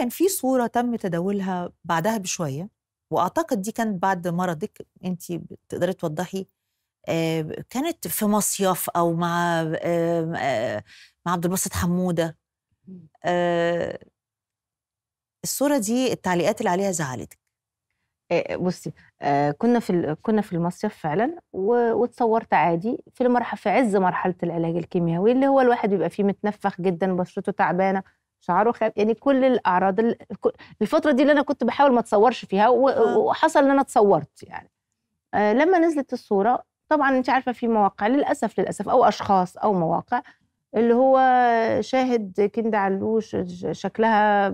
كان في صوره تم تداولها بعدها بشويه واعتقد دي كانت بعد مرضك انت تقدري توضحي آه، كانت في مصيف او مع آه، مع عبد الباسط حموده آه، الصوره دي التعليقات اللي عليها زعلتك بصي كنا في كنا في المصيف فعلا واتصورت عادي في المرحله في عز مرحله العلاج الكيميائي اللي هو الواحد بيبقى فيه متنفخ جدا بشرته تعبانه شعره خاب يعني كل الاعراض الفتره دي اللي انا كنت بحاول ما اتصورش فيها آه. وحصل ان انا اتصورت يعني آه، لما نزلت الصوره طبعا انت عارفه في مواقع للاسف للاسف او اشخاص او مواقع اللي هو شاهد كندا علوش شكلها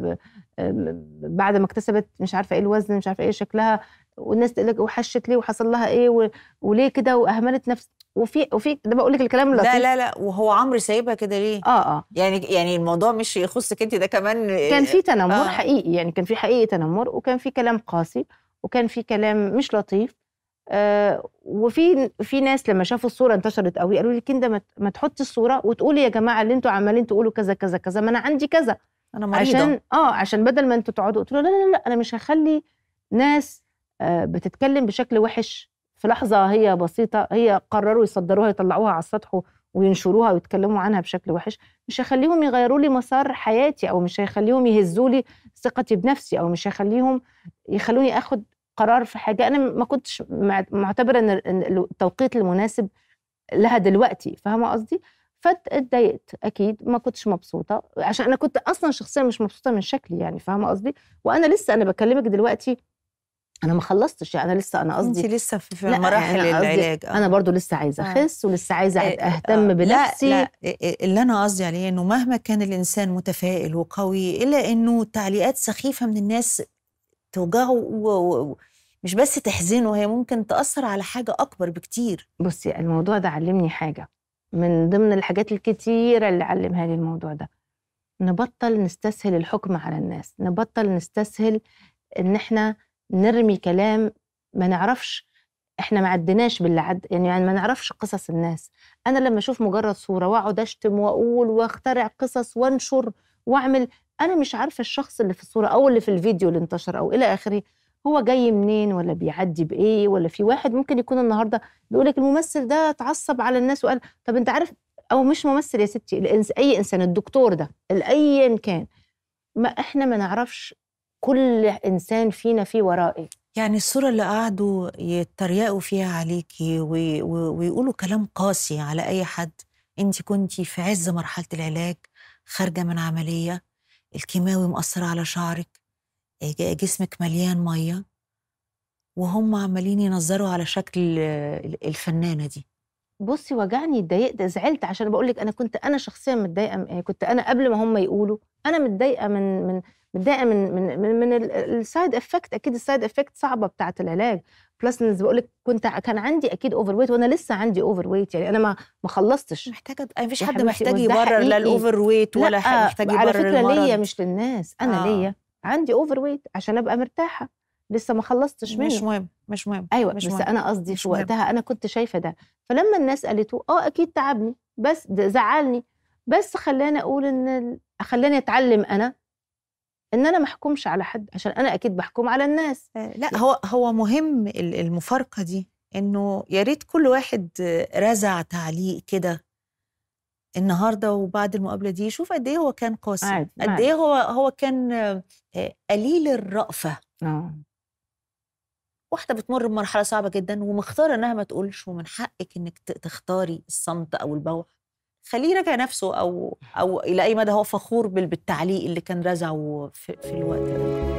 بعد ما اكتسبت مش عارفه ايه الوزن مش عارفه ايه شكلها والناس تقول لك وحشت ليه وحصل لها ايه وليه كده واهملت نفس وفي وفي ده بقول لك الكلام اللطيف لا لا لا وهو عمرو سايبها كده ليه؟ اه اه يعني يعني الموضوع مش يخصك انت ده كمان كان في تنمر آه. حقيقي يعني كان في حقيقي تنمر وكان في كلام قاسي وكان في كلام مش لطيف آه وفي في ناس لما شافوا الصوره انتشرت قوي قالوا لي كده ما تحطي الصوره وتقولي يا جماعه اللي انتوا عمالين تقولوا كذا كذا كذا ما انا عندي كذا انا مريضه عشان اه عشان بدل ما انتوا تقعدوا قلت له لا لا لا انا مش هخلي ناس آه بتتكلم بشكل وحش في لحظة هي بسيطة هي قرروا يصدروها يطلعوها على السطح وينشروها ويتكلموا عنها بشكل وحش مش هيخليهم يغيروا لي مسار حياتي أو مش هيخليهم يهزوا لي ثقتي بنفسي أو مش هيخليهم يخلوني أخد قرار في حاجة أنا ما كنتش معتبرة إن التوقيت المناسب لها دلوقتي فاهمة قصدي؟ فاتضايقت اكيد ما كنتش مبسوطه عشان انا كنت اصلا شخصيا مش مبسوطه من شكلي يعني فاهمه قصدي وانا لسه انا بكلمك دلوقتي انا ما خلصتش يعني انا لسه انا قصدي انت لسه في, في يعني مراحل أنا العلاج آه. انا برضو لسه عايزه آه. اخس ولسه عايزه إيه، آه، اهتم آه. بنفسي لا, لا اللي انا قصدي عليه انه مهما كان الانسان متفائل وقوي الا انه تعليقات سخيفه من الناس توجعه مش بس تحزنه هي ممكن تاثر على حاجه اكبر بكتير بصي الموضوع ده علمني حاجه من ضمن الحاجات الكتيره اللي علمها لي الموضوع ده نبطل نستسهل الحكم على الناس نبطل نستسهل ان احنا نرمي كلام ما نعرفش احنا ما عدناش باللي عد يعني, يعني ما نعرفش قصص الناس انا لما اشوف مجرد صوره واقعد اشتم واقول واخترع قصص وانشر واعمل انا مش عارفه الشخص اللي في الصوره او اللي في الفيديو اللي انتشر او الى اخره هو جاي منين ولا بيعدي بايه ولا في واحد ممكن يكون النهارده بيقول لك الممثل ده اتعصب على الناس وقال طب انت عارف او مش ممثل يا ستي الانس اي انسان الدكتور ده ايا كان ما احنا ما نعرفش كل انسان فينا فيه ورائي يعني الصورة اللي قعدوا يتريقوا فيها عليكي ويقولوا كلام قاسي على أي حد أنت كنت في عز مرحلة العلاج خارجة من عملية الكيماوي مأثر على شعرك جسمك مليان مية وهم عمالين ينظروا على شكل الفنانة دي بصي وجعني اتضايقت زعلت عشان بقول لك انا كنت انا شخصيا متضايقه آه، كنت انا قبل ما هم يقولوا انا متضايقه من من متضايقه من من من, من السايد افكت اكيد السايد افكت صعبه بتاعه العلاج بلس بقول لك كنت كان عندي اكيد اوفر ويت وانا لسه عندي اوفر ويت يعني انا ما ما خلصتش محتاجه ما فيش حد محتاج يبرر لا الاوفر ويت ولا محتاج يبرر على فكره ليا مش للناس انا آه. ليا عندي اوفر ويت عشان ابقى مرتاحه لسه ما خلصتش منه مش مهم مش مهم ايوه مش بس مهم. انا قصدي في وقتها مهم. انا كنت شايفه ده فلما الناس قالته اه اكيد تعبني بس زعلني بس خلاني اقول ان خلاني اتعلم انا ان انا ما احكمش على حد عشان انا اكيد بحكم على الناس آه، لا هو هو مهم المفارقه دي انه يا ريت كل واحد رزع تعليق كده النهارده وبعد المقابله دي يشوف قد ايه هو كان قاسي قد ايه هو هو كان آه، قليل الرأفه آه. واحده بتمر بمرحله صعبه جدا ومختاره انها ما تقولش ومن حقك انك تختاري الصمت او البوح خليه يراجع نفسه او او الى اي مدى هو فخور بالتعليق اللي كان رزعه في, في الوقت ده